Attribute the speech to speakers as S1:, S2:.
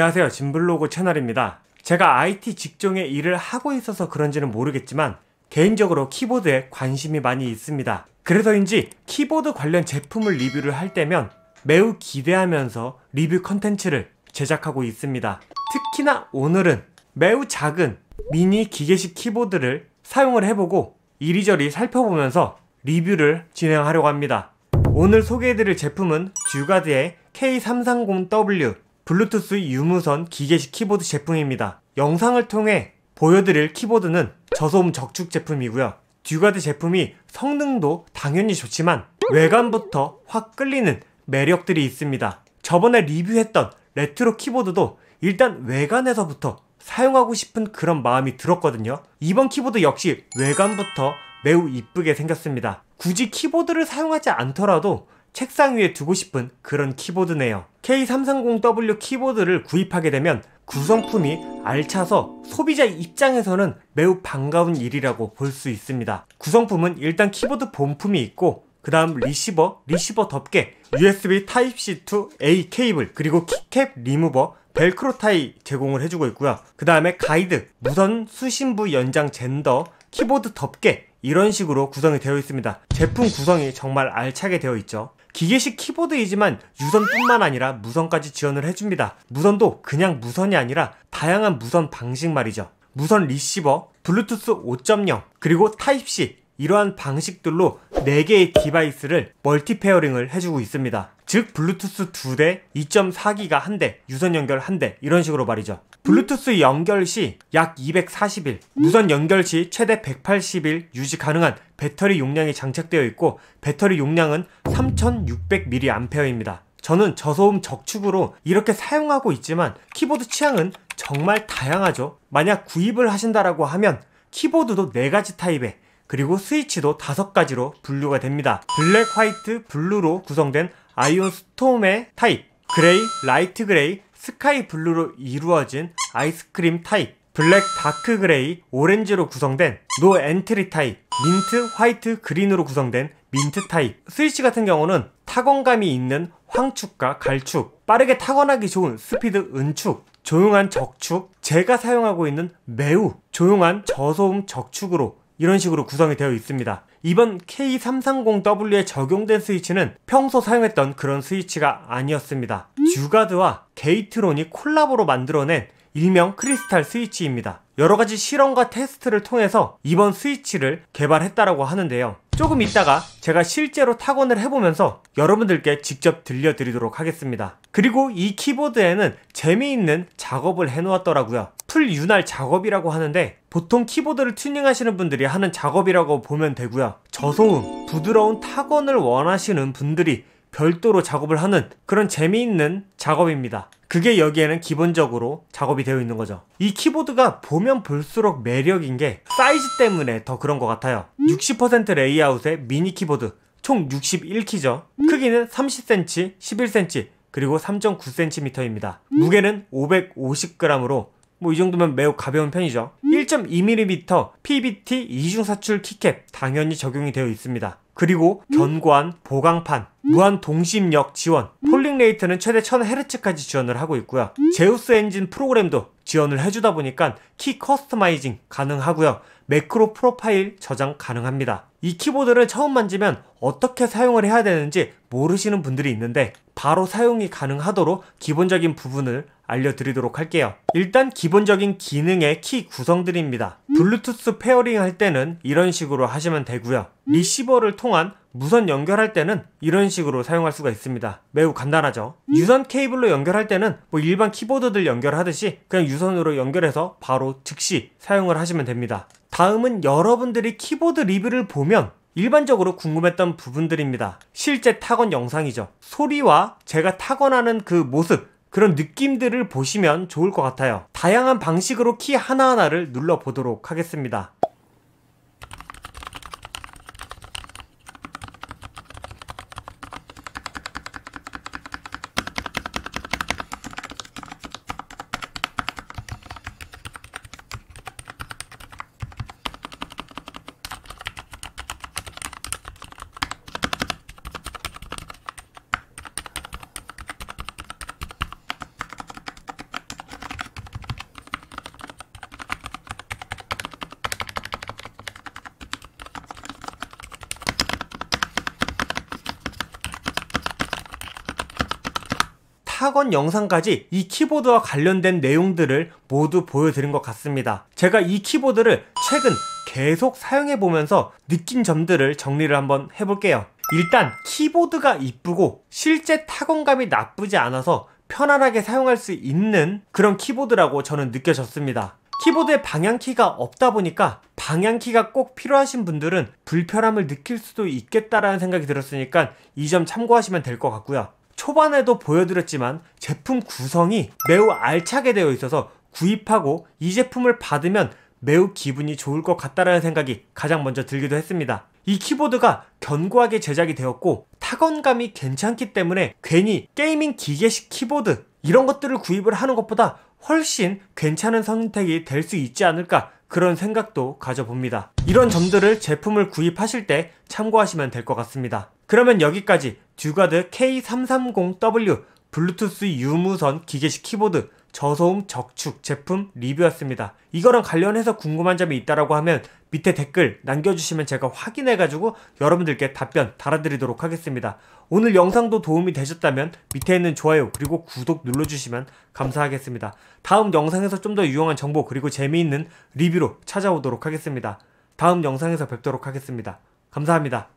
S1: 안녕하세요. 진블로그 채널입니다. 제가 IT 직종의 일을 하고 있어서 그런지는 모르겠지만 개인적으로 키보드에 관심이 많이 있습니다. 그래서인지 키보드 관련 제품을 리뷰를 할 때면 매우 기대하면서 리뷰 컨텐츠를 제작하고 있습니다. 특히나 오늘은 매우 작은 미니 기계식 키보드를 사용을 해보고 이리저리 살펴보면서 리뷰를 진행하려고 합니다. 오늘 소개해드릴 제품은 듀가드의 K330W 블루투스 유무선 기계식 키보드 제품입니다. 영상을 통해 보여드릴 키보드는 저소음 적축 제품이고요. 듀가드 제품이 성능도 당연히 좋지만 외관부터 확 끌리는 매력들이 있습니다. 저번에 리뷰했던 레트로 키보드도 일단 외관에서부터 사용하고 싶은 그런 마음이 들었거든요. 이번 키보드 역시 외관부터 매우 이쁘게 생겼습니다. 굳이 키보드를 사용하지 않더라도 책상 위에 두고 싶은 그런 키보드네요. K330W 키보드를 구입하게 되면 구성품이 알차서 소비자 입장에서는 매우 반가운 일이라고 볼 수 있습니다. 구성품은 일단 키보드 본품이 있고 그 다음 리시버, 리시버 덮개, USB Type-C 2 A 케이블, 그리고 키캡 리무버, 벨크로 타이 제공을 해주고 있고요. 그 다음에 가이드, 무선 수신부 연장 젠더, 키보드 덮개 이런 식으로 구성이 되어 있습니다. 제품 구성이 정말 알차게 되어 있죠. 기계식 키보드이지만 유선뿐만 아니라 무선까지 지원을 해줍니다. 무선도 그냥 무선이 아니라 다양한 무선 방식 말이죠. 무선 리시버, 블루투스 5.0, 그리고 타입C, 이러한 방식들로 4개의 디바이스를 멀티페어링을 해주고 있습니다. 즉 블루투스 2대, 2.4기가 1대, 유선 연결 1대 이런 식으로 말이죠. 블루투스 연결 시 약 240일, 무선 연결 시 최대 180일 유지 가능한 배터리 용량이 장착되어 있고 배터리 용량은 3600mAh입니다. 저는 저소음 적축으로 이렇게 사용하고 있지만 키보드 취향은 정말 다양하죠. 만약 구입을 하신다라고 하면 키보드도 4가지 타입에 그리고 스위치도 다섯 가지로 분류가 됩니다. 블랙, 화이트, 블루로 구성된 아이온 스톰의 타입, 그레이, 라이트 그레이, 스카이 블루로 이루어진 아이스크림 타입, 블랙, 다크 그레이, 오렌지로 구성된 노 엔트리 타입, 민트, 화이트, 그린으로 구성된 민트 타입. 스위치 같은 경우는 타건감이 있는 황축과 갈축, 빠르게 타건하기 좋은 스피드 은축, 조용한 적축, 제가 사용하고 있는 매우 조용한 저소음 적축으로 이런 식으로 구성이 되어 있습니다. 이번 K330W에 적용된 스위치는 평소 사용했던 그런 스위치가 아니었습니다. 주가드와 게이트론이 콜라보로 만들어낸 일명 크리스탈 스위치입니다. 여러가지 실험과 테스트를 통해서 이번 스위치를 개발했다라고 하는데요. 조금 있다가 제가 실제로 타건을 해보면서 여러분들께 직접 들려드리도록 하겠습니다. 그리고 이 키보드에는 재미있는 작업을 해놓았더라고요. 풀 윤활 작업이라고 하는데 보통 키보드를 튜닝하시는 분들이 하는 작업이라고 보면 되고요. 저소음, 부드러운 타건을 원하시는 분들이 별도로 작업을 하는 그런 재미있는 작업입니다. 그게 여기에는 기본적으로 작업이 되어 있는 거죠. 이 키보드가 보면 볼수록 매력인 게 사이즈 때문에 더 그런 것 같아요. 60% 레이아웃의 미니 키보드 총 61키죠. 크기는 30cm, 11cm, 그리고 3.9cm입니다. 무게는 550g으로 뭐 이 정도면 매우 가벼운 편이죠. 1.2mm PBT 이중 사출 키캡 당연히 적용이 되어 있습니다. 그리고 견고한 보강판, 무한 동심력 지원, 폴링 레이트는 최대 1000Hz까지 지원을 하고 있고요. 제우스 엔진 프로그램도 지원을 해주다 보니까 키 커스터마이징 가능하고요. 매크로 프로파일 저장 가능합니다. 이 키보드를 처음 만지면 어떻게 사용을 해야 되는지 모르시는 분들이 있는데 바로 사용이 가능하도록 기본적인 부분을 알려드리도록 할게요 일단 기본적인 기능의 키 구성들입니다 블루투스 페어링 할 때는 이런 식으로 하시면 되고요 리시버를 통한 무선 연결할 때는 이런 식으로 사용할 수가 있습니다 매우 간단하죠 유선 케이블로 연결할 때는 뭐 일반 키보드들 연결하듯이 그냥 유선으로 연결해서 바로 즉시 사용을 하시면 됩니다 다음은 여러분들이 키보드 리뷰를 보면 일반적으로 궁금했던 부분들입니다. 실제 타건 영상이죠. 소리와 제가 타건하는 그 모습, 그런 느낌들을 보시면 좋을 것 같아요. 다양한 방식으로 키 하나하나를 눌러보도록 하겠습니다. 학원 영상까지 이 키보드와 관련된 내용들을 모두 보여드린 것 같습니다. 제가 이 키보드를 최근 계속 사용해보면서 느낀 점들을 정리를 한번 해볼게요. 일단 키보드가 이쁘고 실제 타건감이 나쁘지 않아서 편안하게 사용할 수 있는 그런 키보드라고 저는 느껴졌습니다. 키보드에 방향키가 없다 보니까 방향키가 꼭 필요하신 분들은 불편함을 느낄 수도 있겠다라는 생각이 들었으니까 이 점 참고하시면 될 것 같고요. 초반에도 보여드렸지만 제품 구성이 매우 알차게 되어 있어서 구입하고 이 제품을 받으면 매우 기분이 좋을 것 같다라는 생각이 가장 먼저 들기도 했습니다. 이 키보드가 견고하게 제작이 되었고 타건감이 괜찮기 때문에 괜히 게이밍 기계식 키보드 이런 것들을 구입을 하는 것보다 훨씬 괜찮은 선택이 될 수 있지 않을까 그런 생각도 가져봅니다. 이런 점들을 제품을 구입하실 때 참고하시면 될 것 같습니다. 그러면 여기까지 듀가드 K330W 블루투스 유무선 기계식 키보드 저소음 적축 제품 리뷰였습니다. 이거랑 관련해서 궁금한 점이 있다라고 하면 밑에 댓글 남겨주시면 제가 확인해가지고 여러분들께 답변 달아드리도록 하겠습니다. 오늘 영상도 도움이 되셨다면 밑에 있는 좋아요 그리고 구독 눌러주시면 감사하겠습니다. 다음 영상에서 좀 더 유용한 정보 그리고 재미있는 리뷰로 찾아오도록 하겠습니다. 다음 영상에서 뵙도록 하겠습니다. 감사합니다.